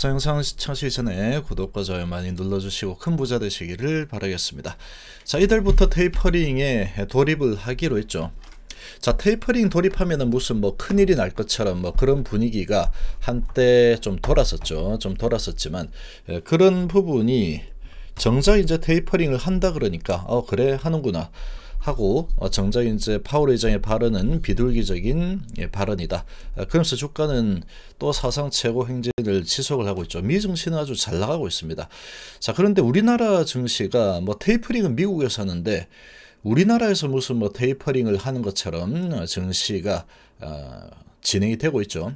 자 영상 시청하시기 전에 구독과 좋아요 많이 눌러주시고 큰 부자 되시기를 바라겠습니다. 자 이달부터 테이퍼링에 돌입을 하기로 했죠. 자 테이퍼링 돌입하면 무슨 뭐 큰일이 날 것처럼 뭐 그런 분위기가 한때 좀 돌았었죠 좀 돌았었지만 예, 그런 부분이 정작 이제 테이퍼링을 한다 그러니까 어 그래 하는구나 하고 어, 정작윤제 파월 의장의 발언은 비둘기적인 예, 발언이다. 아, 그러면서 주가는 또 사상 최고 행진을 지속을 하고 있죠. 미 증시는 아주 잘 나가고 있습니다. 자 그런데 우리나라 증시가 뭐 테이프링은 미국에서 하는데 우리나라에서 무슨 뭐 테이퍼링을 하는 것처럼 증시가 어, 아, 진행이 되고 있죠.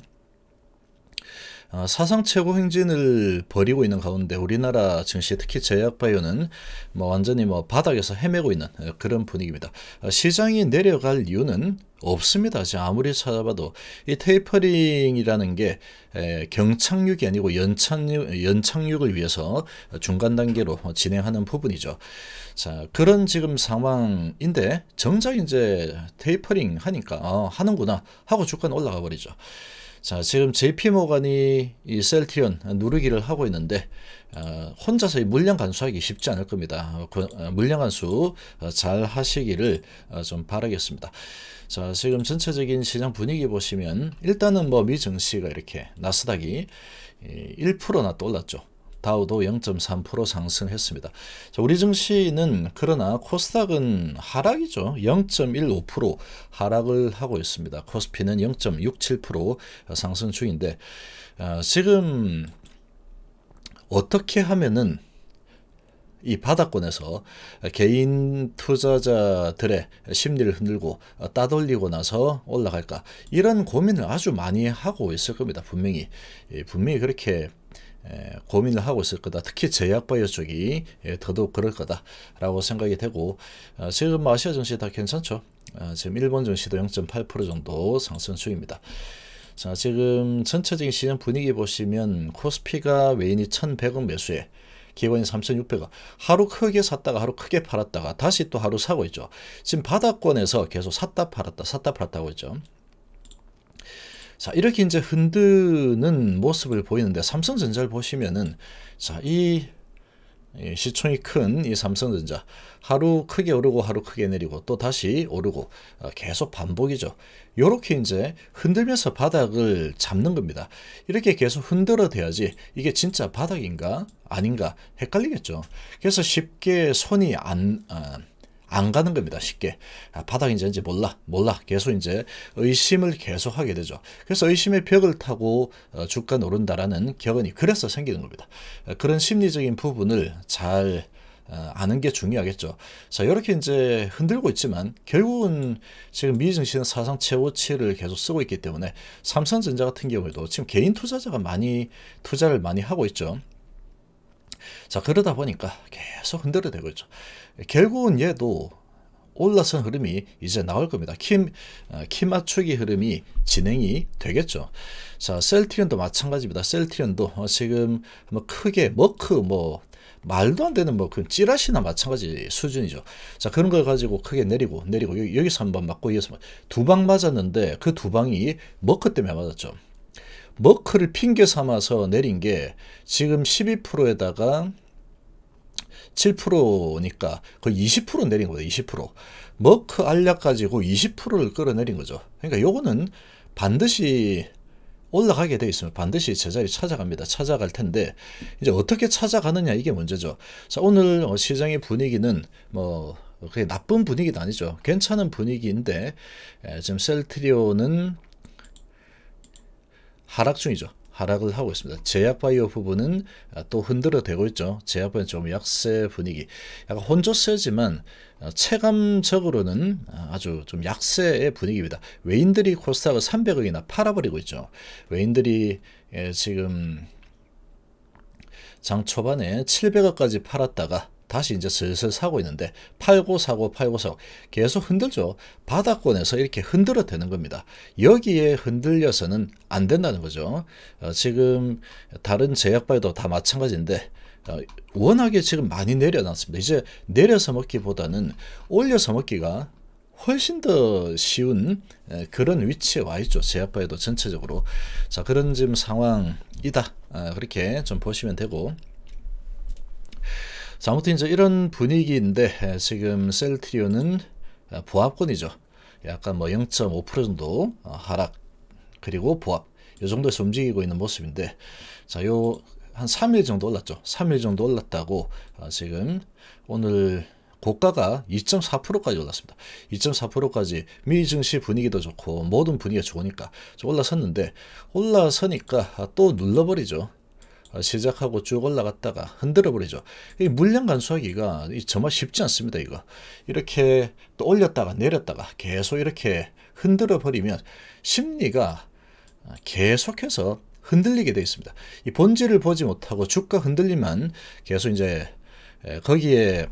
어, 사상 최고 행진을 벌이고 있는 가운데 우리나라 증시 특히 제약바이오는 뭐 완전히 뭐 바닥에서 헤매고 있는 어, 그런 분위기입니다. 어, 시장이 내려갈 이유는 없습니다. 아무리 찾아봐도 이 테이퍼링이라는 게 경착륙이 아니고 연착륙, 연착륙을 위해서 중간 단계로 뭐 진행하는 부분이죠. 자 그런 지금 상황인데 정작 이제 테이퍼링 하니까 어, 하는구나 하고 주가는 올라가 버리죠. 자, 지금 JP 모건이이 셀티온 누르기를 하고 있는데 어, 혼자서 이 물량 간수하기 쉽지 않을 겁니다. 어, 그, 어, 물량 간수 어, 잘 하시기를 어, 좀 바라겠습니다. 자, 지금 전체적인 시장 분위기 보시면 일단은 뭐 미증시가 이렇게 나스닥이 1%나 또 올랐죠. 다우도 0.3% 상승했습니다. 자, 우리 증시는 그러나 코스닥은 하락이죠. 0.15% 하락을 하고 있습니다. 코스피는 0.67% 상승 중인데 어, 지금 어떻게 하면은 이 바닥권에서 개인 투자자들의 심리를 흔들고 따돌리고 나서 올라갈까 이런 고민을 아주 많이 하고 있을 겁니다 분명히 예, 분명히 그렇게 고민을 하고 있을 거다. 특히 제약바이오 쪽이 더더욱 그럴 거다라고 생각이 되고 어, 지금 아시아 증시 다 괜찮죠. 어, 지금 일본 증시도 0.8% 정도 상승 중입니다. 자 지금 전체적인 시장 분위기 보시면 코스피가 외인이 1,100원 매수에 기본이 3,600원. 하루 크게 샀다가 하루 크게 팔았다가 다시 또 하루 사고 있죠. 지금 바닥권에서 계속 샀다 팔았다 샀다 팔았다 하고 있죠. 자, 이렇게 이제 흔드는 모습을 보이는데 삼성전자를 보시면은 자, 이 시총이 큰 이 삼성전자 하루 크게 오르고 하루 크게 내리고 또 다시 오르고 어, 계속 반복이죠. 요렇게 이제 흔들면서 바닥을 잡는 겁니다. 이렇게 계속 흔들어 대야지 이게 진짜 바닥인가 아닌가 헷갈리겠죠. 그래서 쉽게 손이 안 아, 안 가는 겁니다. 쉽게. 아, 바닥인지 아닌지 몰라. 몰라. 계속 이제 의심을 계속하게 되죠. 그래서 의심의 벽을 타고 어, 주가 오른다라는 격언이 그래서 생기는 겁니다. 어, 그런 심리적인 부분을 잘 어, 아는 게 중요하겠죠. 자, 이렇게 이제 흔들고 있지만 결국은 지금 미증시는 사상 최고치를 계속 쓰고 있기 때문에 삼성전자 같은 경우에도 지금 개인 투자자가 많이 투자를 많이 하고 있죠. 자 그러다 보니까 계속 흔들어대고 있죠. 결국은 얘도 올라선 흐름이 이제 나올 겁니다. 킴, 어, 키 맞추기 흐름이 진행이 되겠죠. 자, 셀트리온도 마찬가지입니다. 셀트리온도 어, 지금 뭐 크게 머크 뭐, 뭐 말도 안 되는 뭐그 찌라시나 마찬가지 수준이죠. 자 그런 걸 가지고 크게 내리고 내리고 여기, 여기서 한번 맞고 이어서두 방 맞았는데 그 두 방이 머크 뭐 때문에 맞았죠. 머크를 핑계 삼아서 내린 게 지금 12%에다가 7%니까 거의 20% 내린 거예요. 20%. 머크 알약 가지고 20%를 끌어내린 거죠. 그러니까 요거는 반드시 올라가게 돼 있으면 반드시 제자리 찾아갑니다. 찾아갈 텐데 이제 어떻게 찾아가느냐 이게 문제죠. 자, 오늘 어, 시장의 분위기는 뭐 그게 나쁜 분위기도 아니죠. 괜찮은 분위기인데 지금 셀트리오는 하락 중이죠. 하락을 하고 있습니다. 제약바이오 부분은 아, 또 흔들어대고 있죠. 제약바이오 좀 약세 분위기. 약간 혼조세지만 어, 체감적으로는 아, 아주 좀 약세의 분위기입니다. 외인들이 코스닥을 300억이나 팔아버리고 있죠. 외인들이 예, 지금 장 초반에 700억까지 팔았다가 다시 이제 슬슬 사고 있는데 팔고 사고 팔고 사고 계속 흔들죠. 바닥권에서 이렇게 흔들어 대는 겁니다. 여기에 흔들려서는 안 된다는 거죠. 어, 지금 다른 제약발도다 마찬가지인데 어, 워낙에 지금 많이 내려놨습니다. 이제 내려서 먹기보다는 올려서 먹기가 훨씬 더 쉬운 그런 위치에 와 있죠. 제약바에도 전체적으로. 자, 그런 지금 상황이다. 어, 그렇게 좀 보시면 되고. 자, 아무튼 이제 이런 분위기인데 예, 지금 셀트리온은 아, 보합권이죠. 약간 뭐 0.5% 정도 어, 하락 그리고 보합 이 정도에서 움직이고 있는 모습인데 자, 요 한 3일 정도 올랐죠. 3일 정도 올랐다고 아, 지금 오늘 고가가 2.4%까지 올랐습니다. 2.4%까지 미 증시 분위기도 좋고 모든 분위기가 좋으니까 올라섰는데 올라서니까 또 눌러버리죠. 어, 시작하고 쭉 올라갔다가 흔들어 버리죠. 이 물량 간수하기가 정말 쉽지 않습니다. 이거 이렇게 또 올렸다가 내렸다가 계속 이렇게 흔들어 버리면 심리가 어, 계속해서 흔들리게 되어 있습니다. 이 본질을 보지 못하고 주가 흔들리만 계속 이제 거기에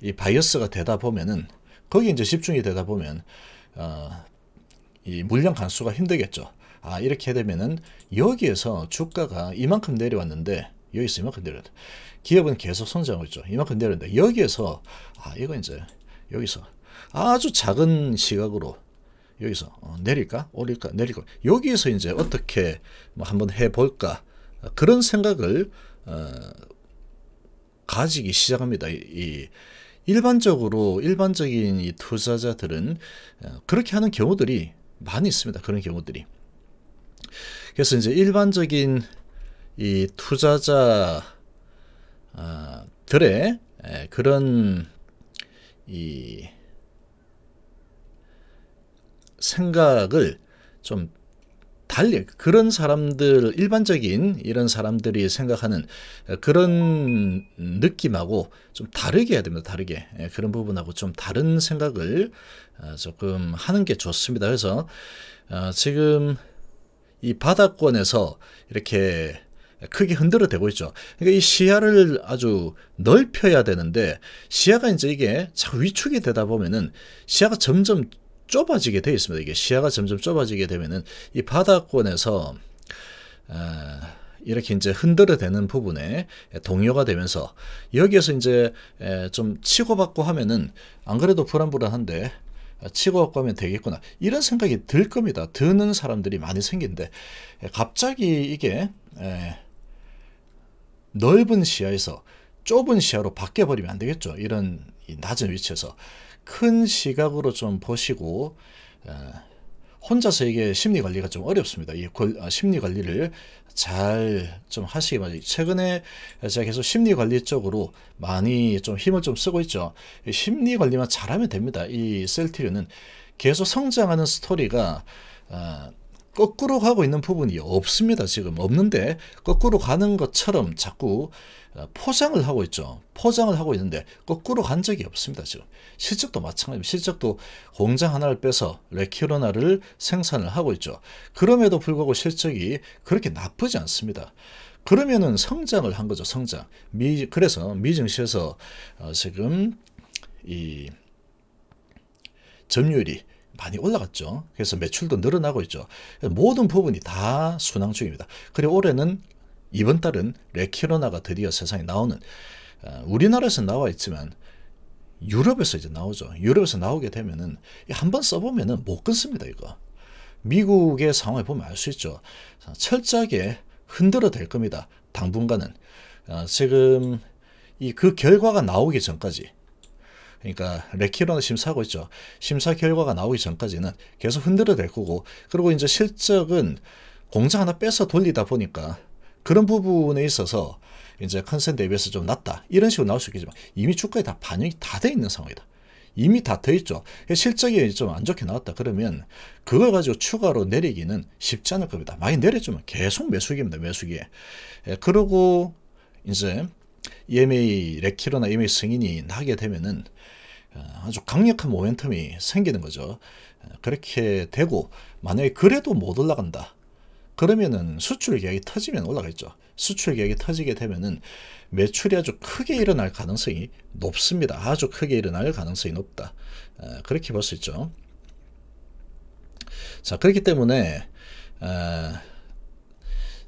이 바이어스가 되다 보면은 거기 이제 집중이 되다 보면 어, 이 물량 간수가 힘들겠죠. 아 이렇게 되면은 여기에서 주가가 이만큼 내려왔는데 여기서 이만큼 내려왔다. 기업은 계속 성장하고 있죠. 이만큼 내려왔는데 여기에서 아 이거 이제 여기서 아주 작은 시각으로 여기서 어, 내릴까 올릴까 내릴까 여기에서 이제 어떻게 뭐 한번 해볼까 그런 생각을 어, 가지기 시작합니다. 이, 이 일반적으로 일반적인 이 투자자들은 어, 그렇게 하는 경우들이 많이 있습니다. 그런 경우들이. 그래서 이제 일반적인 이 투자자들의 아, 예, 그런 이 생각을 좀 달리 그런 사람들 일반적인 이런 사람들이 생각하는 그런 느낌하고 좀 다르게 해야 됩니다. 다르게 예, 그런 부분하고 좀 다른 생각을 아, 조금 하는 게 좋습니다. 그래서 아, 지금 이 바닥권에서 이렇게 크게 흔들어 대고 있죠. 그러니까 이 시야를 아주 넓혀야 되는데 시야가 이제 이게 자꾸 위축이 되다 보면은 시야가 점점 좁아지게 되어 있습니다. 이게 시야가 점점 좁아지게 되면은 이 바닥권에서 어, 이렇게 이제 흔들어 대는 부분에 동요가 되면서 여기에서 이제 좀 치고받고 하면은 안 그래도 불안불안한데 아, 치고 가면 되겠구나 이런 생각이 들 겁니다. 드는 사람들이 많이 생긴데 예, 갑자기 이게 예, 넓은 시야에서 좁은 시야로 바뀌어버리면 안 되겠죠. 이런 낮은 위치에서 큰 시각으로 좀 보시고 예, 혼자서 이게 심리 관리가 좀 어렵습니다. 이 아, 심리 관리를 잘좀 하시기 바랍니다. 최근에 제가 계속 심리 관리 쪽으로 많이 좀 힘을 좀 쓰고 있죠. 심리 관리만 잘하면 됩니다. 이 셀티류는 계속 성장하는 스토리가 어, 거꾸로 가고 있는 부분이 없습니다. 지금 없는데 거꾸로 가는 것처럼 자꾸 어, 포장을 하고 있죠. 포장을 하고 있는데 거꾸로 간 적이 없습니다. 지금 실적도 마찬가지입니다. 실적도 공장 하나를 빼서 레키로나를 생산을 하고 있죠. 그럼에도 불구하고 실적이 그렇게 나쁘지 않습니다. 그러면은 성장을 한 거죠. 성장. 미, 그래서 미증시에서 어, 지금 이 점유율이 많이 올라갔죠. 그래서 매출도 늘어나고 있죠. 모든 부분이 다 순항 중입니다. 그리고 올해는 이번 달은 레키로나가 드디어 세상에 나오는 어, 우리나라에서 나와 있지만 유럽에서 이제 나오죠. 유럽에서 나오게 되면은 한번 써보면은 못 끊습니다. 이거 미국의 상황을 보면 알 수 있죠. 철저하게 흔들어 댈 겁니다. 당분간은 어, 지금 이그 결과가 나오기 전까지 그러니까 레키로는 심사하고 있죠. 심사 결과가 나오기 전까지는 계속 흔들어 댈 거고 그리고 이제 실적은 공장 하나 빼서 돌리다 보니까 그런 부분에 있어서 이제 컨센 대비해서 좀낫다 이런 식으로 나올 수 있겠지만 이미 주가에 다 반영이 다 돼 있는 상황이다. 이미 다 돼 있죠. 실적이 좀 안 좋게 나왔다 그러면 그걸 가지고 추가로 내리기는 쉽지 않을 겁니다. 많이 내려주면 계속 매수기입니다. 매수기. 예, 그리고 이제 EMA 레키로나 EMA 승인이 나게 되면은 어, 아주 강력한 모멘텀이 생기는 거죠. 어, 그렇게 되고 만약에 그래도 못 올라간다. 그러면은 수출 계약이 터지면 올라가겠죠. 수출 계약이 터지게 되면은 매출이 아주 크게 일어날 가능성이 높습니다. 아주 크게 일어날 가능성이 높다. 어, 그렇게 볼 수 있죠. 자 그렇기 때문에 어,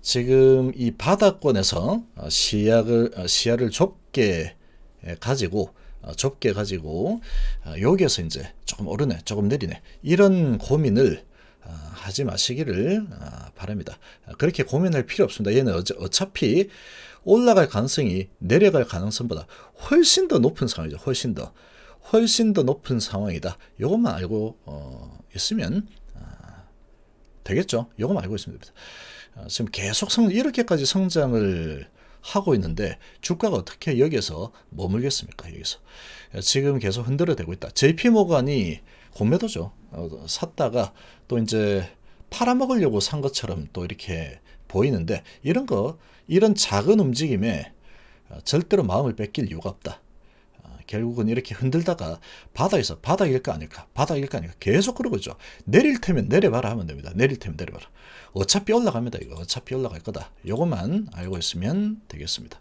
지금 이 바다권에서 어, 시야를, 어, 시야를 좁게 가지고 어, 좁게 가지고 여기에서 이제 조금 오르네 조금 내리네 이런 고민을 하지 마시기를 바랍니다. 그렇게 고민할 필요 없습니다. 얘는 어차피 올라갈 가능성이 내려갈 가능성보다 훨씬 더 높은 상황이죠. 훨씬 더 훨씬 더 높은 상황이다. 이것만 알고 있으면 아, 되겠죠. 이것만 알고 있으면 됩니다. 아, 지금 계속 성, 이렇게까지 성장을 하고 있는데 주가가 어떻게 여기에서 머물겠습니까? 여기서 아, 지금 계속 흔들어대고 있다. JP 모간이 공매도죠. 어, 샀다가 또 이제 팔아먹으려고 산 것처럼 또 이렇게 보이는데 이런 거 이런 작은 움직임에 아, 절대로 마음을 뺏길 이유가 없다. 결국은 이렇게 흔들다가 바닥에서 바닥일거 아닐까 바닥일까 아닐까 계속 그러고 있죠. 내릴 테면 내려봐라 하면 됩니다. 내릴 테면 내려봐라. 어차피 올라갑니다. 이거 어차피 올라갈 거다. 요것만 알고 있으면 되겠습니다.